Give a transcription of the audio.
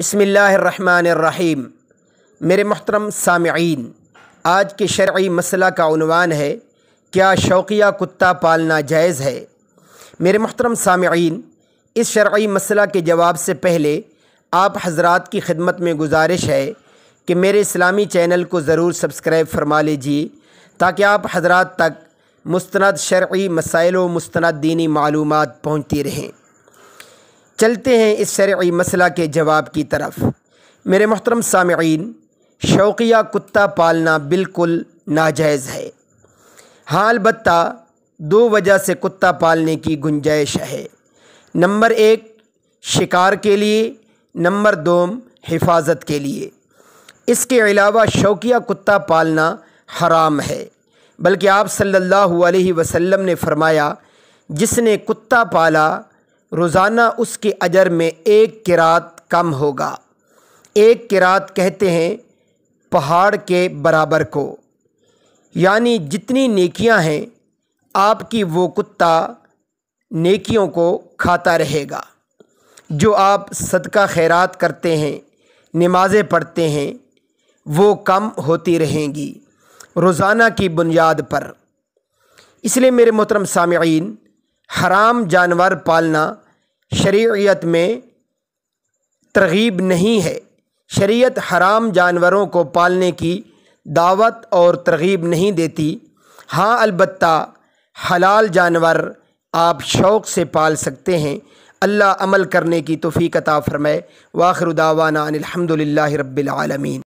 बसमीम मेरे मोहतरम सामीन आज के शर्य मसला का है क्या शौकिया कुत्ता पालना जायज़ है मेरे मोहतरम सामीन इस शर्य मसला के जवाब से पहले आप हजरात की खिदमत में गुजारिश है कि मेरे इस्लामी चैनल को ज़रूर सब्सक्राइब फरमा लीजिए ताकि आप हजरात तक मुस्ंद शर्य मसाइल व मुस्ंद दीनी मालूम पहुँचती रहें चलते हैं इस शरी मसला के जवाब की तरफ मेरे मोहतरम सामीन शौकिया कुत्ता पालना बिल्कुल नाजायज़ है हाँ अलबत् दो वजह से कुत्ता पालने की गुंजाइश है नंबर एक शिकार के लिए नंबर दो हिफाजत के लिए इसके अलावा शौकिया कुत्ता पालना हराम है बल्कि आप सल्लल्लाहु अलैहि वसल्लम ने फरमाया जिसने कुत्ता पाला रोज़ाना उसके अजर में एक किरात कम होगा एक किरात कहते हैं पहाड़ के बराबर को यानी जितनी नेकियां हैं आपकी वो कुत्ता नेकियों को खाता रहेगा जो आप सदका खैरात करते हैं नमाज़ें पढ़ते हैं वो कम होती रहेंगी रोज़ाना की बुनियाद पर इसलिए मेरे मोहतरम सामीन हराम जानवर पालना शरीयत में तरगीब नहीं है शरीयत हराम जानवरों को पालने की दावत और तरगीब नहीं देती हाँ अलबत्ता हलाल जानवर आप शौक़ से पाल सकते हैं अल्लाह अमल करने की तोफ़ी कता फ़रमाए वाखरुदावाना अनिलहमदिल्ला रब्बिलआलमीन